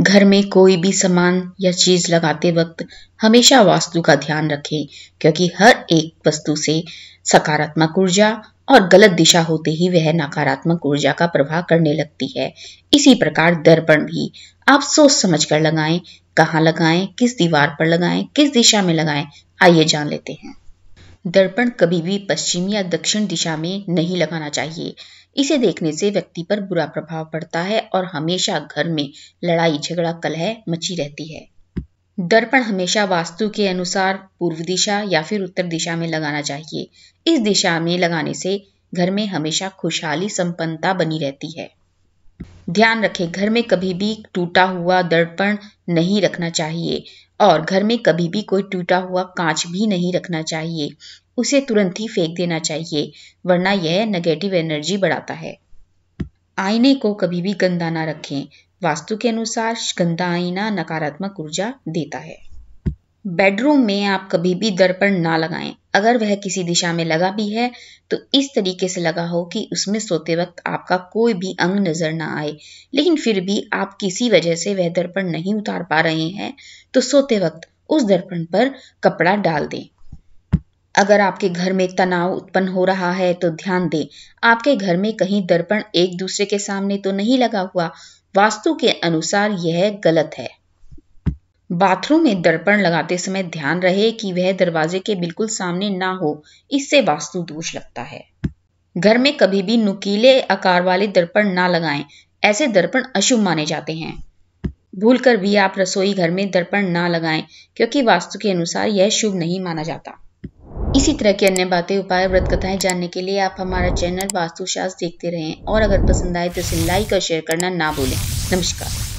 घर में कोई भी सामान या चीज लगाते वक्त हमेशा वास्तु का ध्यान रखें क्योंकि हर एक वस्तु से सकारात्मक ऊर्जा और गलत दिशा होते ही वह नकारात्मक ऊर्जा का प्रभाव करने लगती है इसी प्रकार दर्पण भी आप सोच समझ कर लगाएं कहाँ लगाएं किस दीवार पर लगाएं किस दिशा में लगाएं आइए जान लेते हैं दर्पण कभी भी पश्चिम या दक्षिण दिशा में नहीं लगाना चाहिए इसे देखने से व्यक्ति पर बुरा प्रभाव पड़ता है और हमेशा घर में लड़ाई झगड़ा कलह मची रहती है दर्पण हमेशा वास्तु के अनुसार पूर्व दिशा या फिर उत्तर दिशा में लगाना चाहिए इस दिशा में लगाने से घर में हमेशा खुशहाली संपन्नता बनी रहती है ध्यान रखें घर में कभी भी टूटा हुआ दर्पण नहीं रखना चाहिए और घर में कभी भी कोई टूटा हुआ कांच भी नहीं रखना चाहिए उसे तुरंत ही फेंक देना चाहिए वरना यह नेगेटिव एनर्जी बढ़ाता है आईने को कभी भी गंदा ना रखें वास्तु के अनुसार गंदा आईना नकारात्मक ऊर्जा देता है बेडरूम में आप कभी भी दर्पण ना लगाएं अगर वह किसी दिशा में लगा भी है तो इस तरीके से लगा हो कि उसमें सोते वक्त आपका कोई भी अंग नजर ना आए लेकिन फिर भी आप किसी वजह से वह दर्पण नहीं उतार पा रहे हैं तो सोते वक्त उस दर्पण पर कपड़ा डाल दें अगर आपके घर में तनाव उत्पन्न हो रहा है तो ध्यान दें आपके घर में कहीं दर्पण एक दूसरे के सामने तो नहीं लगा हुआ वास्तु के अनुसार यह गलत है बाथरूम में दर्पण लगाते समय ध्यान रहे कि वह दरवाजे के बिल्कुल सामने ना हो इससे वास्तु दोष लगता है घर में कभी भी नुकीले आकार वाले दर्पण ना लगाएं ऐसे दर्पण अशुभ माने जाते हैं भूल कर भी आप रसोई घर में दर्पण ना लगाएं क्योंकि वास्तु के अनुसार यह शुभ नहीं माना जाता इसी तरह की अन्य बातें उपाय व्रत कथाएं जानने के लिए आप हमारा चैनल वास्तुशास्त्र देखते रहें और अगर पसंद आए तो इसे लाइक और शेयर करना ना भूलें नमस्कार